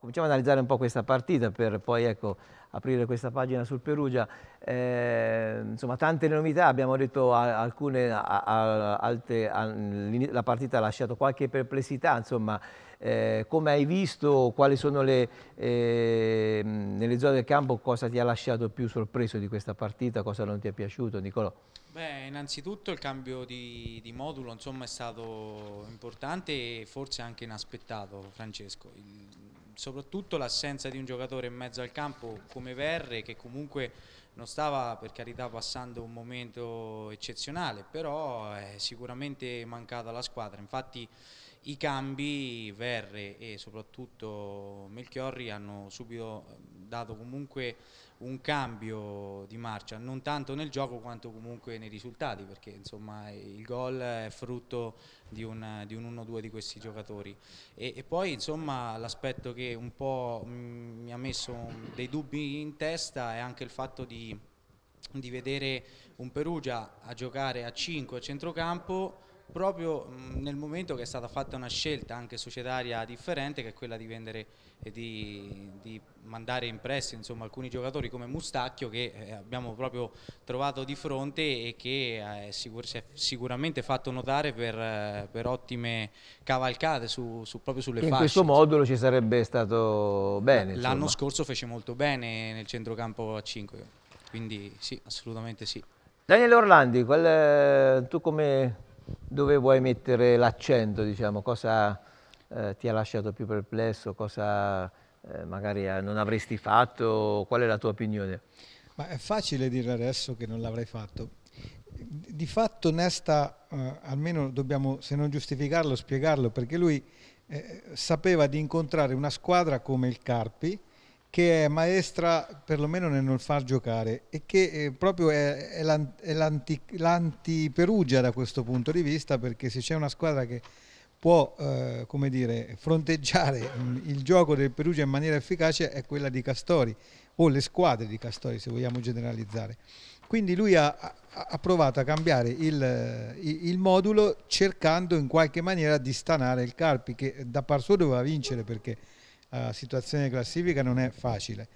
Cominciamo ad analizzare un po' questa partita per poi ecco, aprire questa pagina sul Perugia. Eh, insomma, tante novità, abbiamo detto alcune, a, a, alte, a, la partita ha lasciato qualche perplessità, insomma, eh, come hai visto, quali sono le, eh, nelle zone del campo, cosa ti ha lasciato più sorpreso di questa partita, cosa non ti è piaciuto, Nicolò? Beh, innanzitutto il cambio di, di modulo insomma, è stato importante e forse anche inaspettato, Francesco. Il, soprattutto l'assenza di un giocatore in mezzo al campo come Verre che comunque non stava per carità passando un momento eccezionale, però è eh, sicuramente mancata la squadra. Infatti i cambi Verre e soprattutto Melchiorri hanno subito eh, dato comunque un cambio di marcia, non tanto nel gioco quanto comunque nei risultati, perché insomma, il gol è frutto di un, di un 1-2 di questi giocatori. E, e poi l'aspetto che un po' mi ha messo dei dubbi in testa è anche il fatto di, di vedere un Perugia a giocare a 5 a centrocampo proprio nel momento che è stata fatta una scelta anche societaria differente che è quella di vendere e di, di mandare in prestito insomma, alcuni giocatori come Mustacchio che eh, abbiamo proprio trovato di fronte e che eh, sicur si è sicuramente fatto notare per, eh, per ottime cavalcate su, su, proprio sulle fasce. In questo modulo ci sarebbe stato bene. L'anno scorso fece molto bene nel centrocampo a 5, quindi sì, assolutamente sì. Daniele Orlandi, quel, tu come dove vuoi mettere l'accento, diciamo, cosa eh, ti ha lasciato più perplesso, cosa eh, magari eh, non avresti fatto, qual è la tua opinione? Ma è facile dire adesso che non l'avrei fatto. Di fatto Nesta, eh, almeno dobbiamo, se non giustificarlo, spiegarlo, perché lui eh, sapeva di incontrare una squadra come il Carpi, che è maestra perlomeno nel non far giocare e che eh, proprio è, è, l'ant, è l'anti, l'anti-Perugia da questo punto di vista perché se c'è una squadra che può eh, come dire, fronteggiare mm, il gioco del Perugia in maniera efficace è quella di Castori o le squadre di Castori se vogliamo generalizzare. Quindi lui ha, ha provato a cambiare il, il, modulo cercando in qualche maniera di stanare il Carpi che da par suo doveva vincere perché uh, situazione classifica non è facile.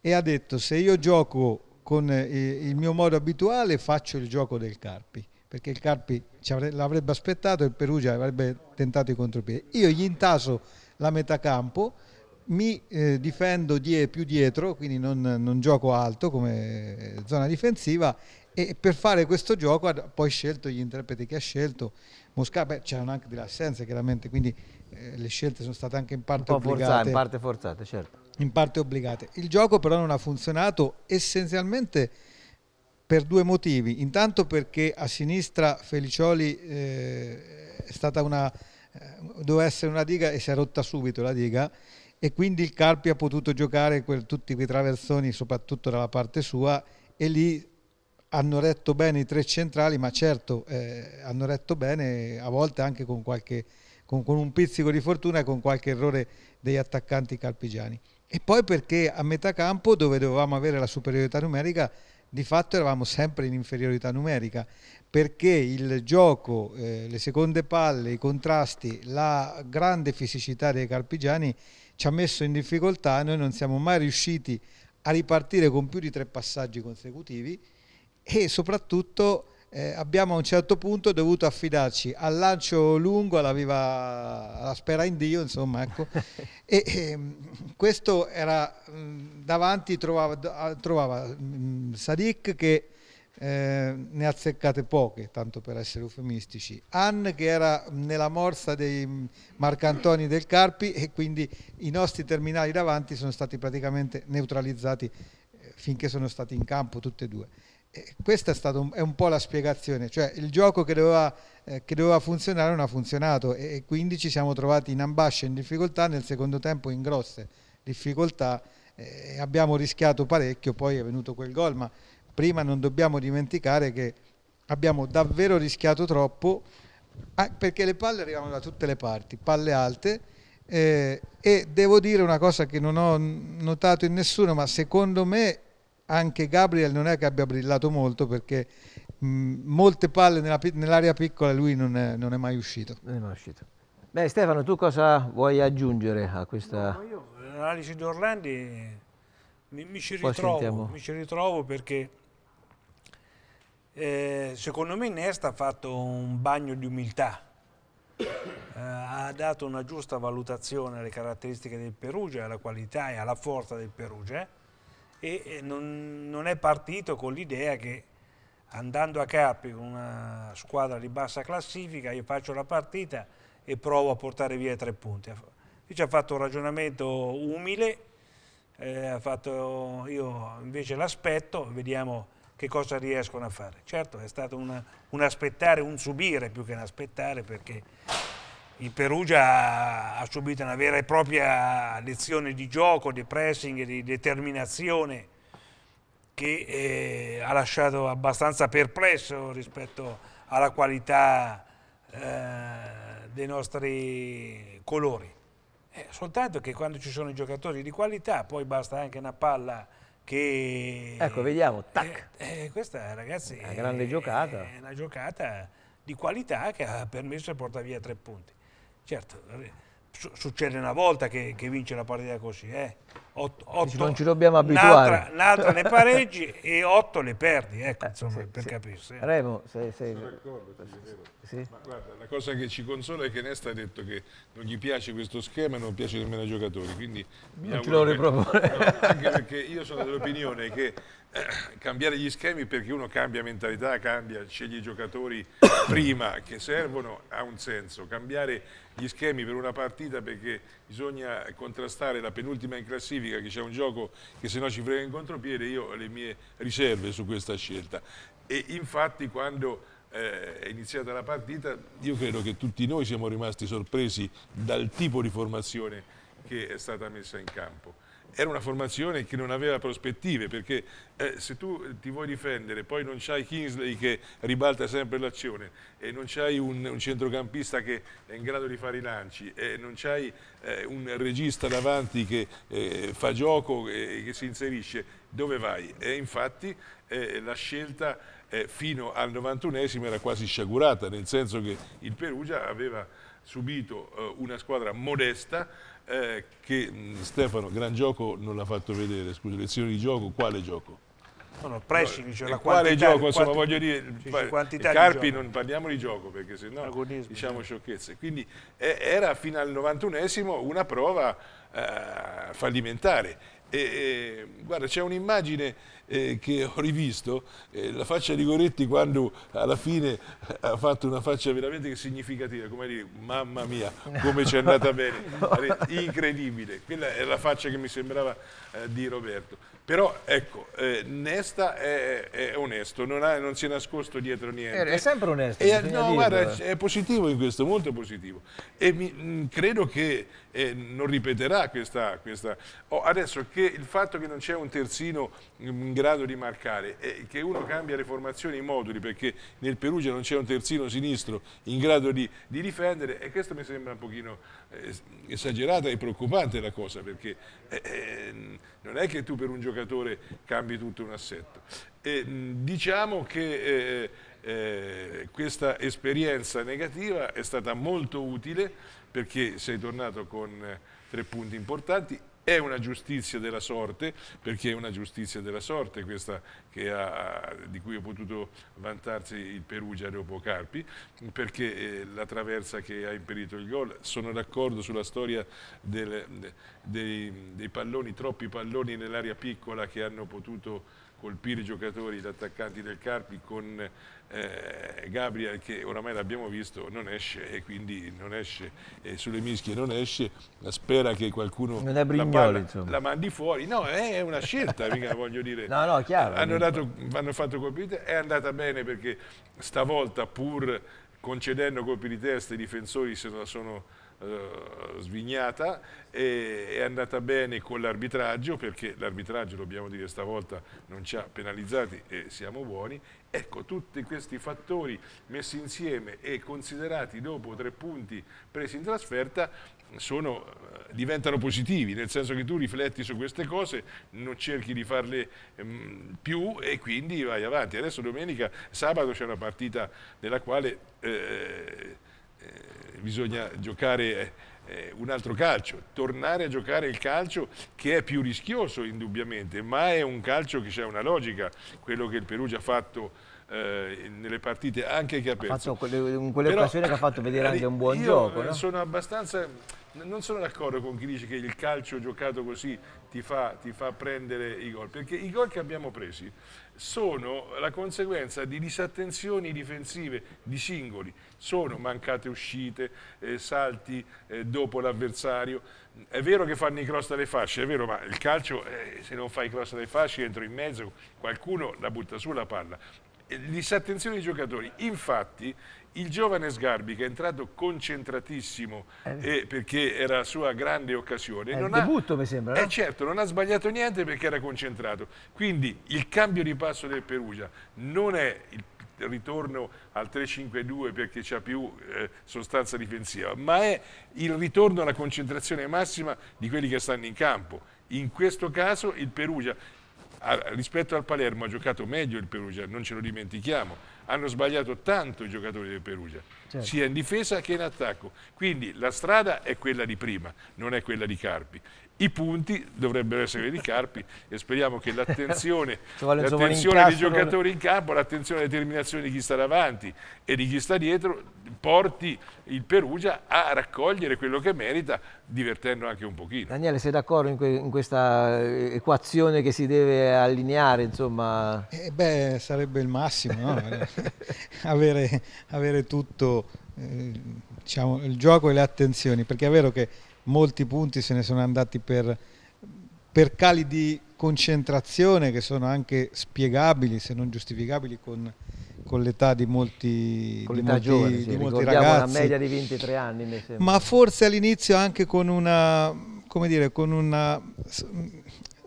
E ha detto se io gioco con eh, il mio modo abituale faccio il gioco del Carpi, perché il Carpi l'avrebbe aspettato e il Perugia avrebbe tentato i contropiedi. Io gli intaso la metà campo, mi eh, difendo die più dietro, quindi non, non, gioco alto come zona difensiva e per fare questo gioco ha poi scelto gli interpreti che ha scelto. Mosca, beh, c'erano anche delle assenze chiaramente, quindi eh, le scelte sono state anche in parte obbligate. Forzate, in parte forzate, certo. In parte obbligate. Il gioco però non ha funzionato essenzialmente per due motivi. Intanto perché a sinistra Felicioli eh, è stata una eh, doveva essere una diga e si è rotta subito la diga e quindi il Carpi ha potuto giocare quel, tutti quei traversoni soprattutto dalla parte sua e lì hanno retto bene i tre centrali, ma certo eh, hanno retto bene a volte anche con, qualche, con, con un pizzico di fortuna e con qualche errore degli attaccanti carpigiani. E poi perché a metà campo, dove dovevamo avere la superiorità numerica, di fatto eravamo sempre in inferiorità numerica, perché il gioco, eh, le seconde palle, i contrasti, la grande fisicità dei carpigiani ci ha messo in difficoltà noi non siamo mai riusciti a ripartire con più di tre passaggi consecutivi e soprattutto eh, abbiamo a un certo punto dovuto affidarci al lancio lungo, alla, viva, alla spera in Dio, insomma, ecco. e, e, ehm, questo era davanti, trovava, trovava mh, Sadik che eh, ne ha azzeccate poche, tanto per essere eufemistici. Ann che era nella morsa dei Marcantoni del Carpi e quindi i nostri terminali davanti sono stati praticamente neutralizzati eh, finché sono stati in campo tutti e due. E eh, questa è stata un, è un, po' la spiegazione, cioè il gioco che doveva, eh, che doveva funzionare non ha funzionato e, e, quindi ci siamo trovati in ambascia, in difficoltà, nel secondo tempo in grosse difficoltà eh, e abbiamo rischiato parecchio, poi è venuto quel gol, ma prima non dobbiamo dimenticare che abbiamo davvero rischiato troppo ah, perché le palle arrivano da tutte le parti, palle alte eh, e devo dire una cosa che non ho notato in nessuno, ma secondo me anche Gabriel non è che abbia brillato molto perché mh, molte palle nella, nell'area piccola lui non è, non è, mai uscito. Non è mai uscito. Beh Stefano, tu cosa vuoi aggiungere a questa... No, io l'analisi di Orlandi mi, mi, ci ritrovo, mi, ci, ritrovo, perché eh, secondo me Nesta ha fatto un bagno di umiltà. Eh, ha dato una giusta valutazione alle caratteristiche del Perugia, alla qualità e alla forza del Perugia eh e eh, non, non è partito con l'idea che andando a Capri con una squadra di bassa classifica io faccio la partita e provo a portare via tre punti. ci ha fatto un ragionamento umile, eh, fatto, io invece l'aspetto, vediamo che cosa riescono a fare. Certo è stato un, un aspettare, un subire più che un aspettare perché il Perugia ha subito una vera e propria lezione di gioco, di pressing, di determinazione che eh, ha lasciato abbastanza perplesso rispetto alla qualità eh, dei nostri colori. Eh, soltanto che quando ci sono i giocatori di qualità poi basta anche una palla che... Ecco, vediamo, eh, tac! Eh, questa ragazzi una grande è, giocata. è una giocata di qualità che ha permesso di portare via tre punti certo, eh, succede una volta che, che vince una partita così, eh? 8, otto, non ci dobbiamo abituare. L'altra ne pareggi e 8 le perdi, ecco, insomma, eh, sì, per sì. capirsi. Remo, sei... sei... Sì. Ma guarda, la cosa che ci consola è che Nesta ha detto che non gli piace questo schema e non piace nemmeno ai giocatori, quindi... Non ce lo ripropone. No, anche perché io sono dell'opinione che eh, cambiare gli schemi perché uno cambia mentalità, cambia, sceglie i giocatori prima che servono, ha un senso. Cambiare gli schemi per una partita perché bisogna contrastare la penultima in classifica significa che c'è un gioco che se no ci frega in contropiede, io ho le mie riserve su questa scelta. E infatti quando eh, è iniziata la partita, io credo che tutti noi siamo rimasti sorpresi dal tipo di formazione che è stata messa in campo era una formazione che non aveva prospettive, perché eh, se tu ti vuoi difendere, poi non c'hai Kingsley che ribalta sempre l'azione, e non c'hai un, un, centrocampista che è in grado di fare i lanci, e non c'hai eh, un regista davanti che eh, fa gioco e che si inserisce, dove vai? E infatti eh, la scelta eh, fino al 91esimo era quasi sciagurata, nel senso che il Perugia aveva subito eh, una squadra modesta eh, che mm, Stefano, gran gioco non l'ha fatto vedere, scusa, lezioni di gioco, quale gioco? No, no, pressing, cioè eh, la quale quantità, gioco, insomma, voglio dire, sì, eh, Carpi non parliamo di gioco perché sennò Agonismo, diciamo sciocchezze. Quindi eh, era fino al 91esimo una prova eh, fallimentare e, e, guarda, c'è un'immagine eh, che ho rivisto, eh, la faccia di Goretti quando alla fine ha fatto una faccia veramente significativa, come dire, mamma mia, come ci è andata bene, incredibile. Quella è la faccia che mi sembrava eh, di Roberto. Però ecco, eh, Nesta è, è onesto, non, ha, non, si è nascosto dietro niente. Eh, è sempre onesto. E, eh, no, guarda, eh. è positivo in questo, molto positivo. E mi, mh, mm, credo che eh, non ripeterà questa... questa. Oh, adesso, che il fatto che non c'è un terzino in grado di marcare, eh, che uno cambia le formazioni e i moduli, perché nel Perugia non c'è un terzino sinistro in grado di, di difendere, e questo mi sembra un pochino eh, esagerata e preoccupante la cosa perché eh, eh, non è che tu per un giocatore cambi tutto un assetto. E, mm, diciamo che eh, eh, questa esperienza negativa è stata molto utile perché sei tornato con eh, tre punti importanti è una giustizia della sorte, perché è una giustizia della sorte questa ha, di cui ha potuto vantarsi il Perugia Reopocarpi, perché eh, la traversa che ha impedito il gol. Sono d'accordo sulla storia del, dei, dei palloni, troppi palloni nell'area piccola che hanno potuto colpire i giocatori, gli attaccanti del Carpi con eh, Gabriel che oramai l'abbiamo visto non esce e quindi non esce e eh, sulle mischie non esce spera che qualcuno brignoli, la, palla, la, mandi fuori no è una scelta mica, voglio dire no, no, chiaro, hanno, dato, hanno fatto colpite è andata bene perché stavolta pur concedendo colpi di testa i difensori sono, sono eh, svignata e è andata bene con l'arbitraggio perché l'arbitraggio, dobbiamo dire stavolta, non ci ha penalizzati e siamo buoni. Ecco, tutti questi fattori messi insieme e considerati dopo tre punti presi in trasferta sono, eh, diventano positivi, nel senso che tu rifletti su queste cose, non cerchi di farle ehm, più e quindi vai avanti. Adesso domenica, sabato c'è una partita nella quale... Eh, eh, bisogna giocare eh, un altro calcio, tornare a giocare il calcio che è più rischioso indubbiamente, ma è un calcio che c'è una logica, quello che il Perugia ha fatto eh, nelle partite anche che ha perso. Ha fatto quelle, in quelle Però, occasioni che ha fatto vedere anche un buon io gioco. Io no? sono abbastanza non sono d'accordo con chi dice che il calcio giocato così ti fa, ti fa prendere i gol, perché i gol che abbiamo presi sono la conseguenza di disattenzioni difensive di singoli, sono mancate uscite, eh, salti eh, dopo l'avversario, è vero che fanno i cross dalle fasce, è vero, ma il calcio eh, se non fai i cross dalle fasce entro in mezzo, qualcuno la butta su la palla, disattenzione dei giocatori. Infatti il giovane Sgarbi che è entrato concentratissimo eh, eh perché era la sua grande occasione. È non il debutto ha, mi sembra. No? Eh, certo, non ha sbagliato niente perché era concentrato. Quindi il cambio di passo del Perugia non è il ritorno al 3-5-2 perché c'è più eh, sostanza difensiva, ma è il ritorno alla concentrazione massima di quelli che stanno in campo. In questo caso il Perugia Ah, rispetto al Palermo ha giocato meglio il Perugia, non ce lo dimentichiamo. Hanno sbagliato tanto i giocatori del Perugia, certo. sia in difesa che in attacco. Quindi la strada è quella di prima, non è quella di Carpi. I punti dovrebbero essere di Carpi e speriamo che l'attenzione dei giocatori in campo, l'attenzione e la determinazione di chi sta davanti e di chi sta dietro porti il Perugia a raccogliere quello che merita divertendo anche un pochino. Daniele sei d'accordo in, que in, questa eh, equazione che si deve allineare? Insomma... Eh beh sarebbe il massimo no? avere, avere, tutto eh, diciamo, il gioco e le attenzioni perché è vero che molti punti se ne sono andati per, per cali di concentrazione che sono anche spiegabili se non giustificabili con, con l'età di molti, con di molti, giovane, sì, di molti ragazzi. una media di 23 anni. Ma forse all'inizio anche con una, come dire, con una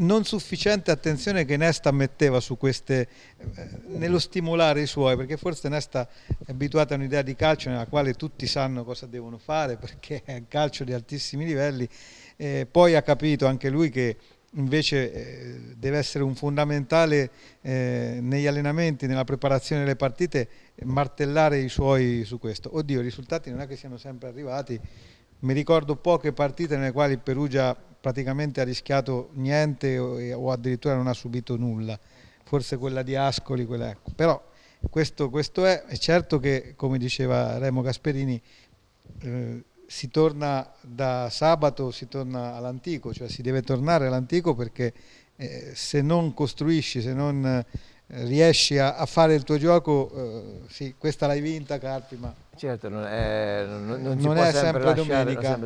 non sufficiente attenzione che Nesta metteva su queste, eh, nello stimolare i suoi, perché forse Nesta è abituata a un'idea di calcio nella quale tutti sanno cosa devono fare, perché è un calcio di altissimi livelli, eh, poi ha capito anche lui che invece eh, deve essere un fondamentale eh, negli allenamenti, nella preparazione delle partite, martellare i suoi su questo. Oddio, i risultati non è che siano sempre arrivati, mi ricordo poche partite nelle quali Perugia praticamente ha rischiato niente o, o addirittura non ha subito nulla, forse quella di Ascoli, quella... Ecco. però questo, questo è, è certo che come diceva Remo Gasperini eh, si torna da sabato, si torna all'antico, cioè si deve tornare all'antico perché eh, se non costruisci, se non eh, riesci a, a, fare il tuo gioco, eh, sì, questa l'hai vinta Carpi, ma certo, non è, non, non non è sempre, domenica.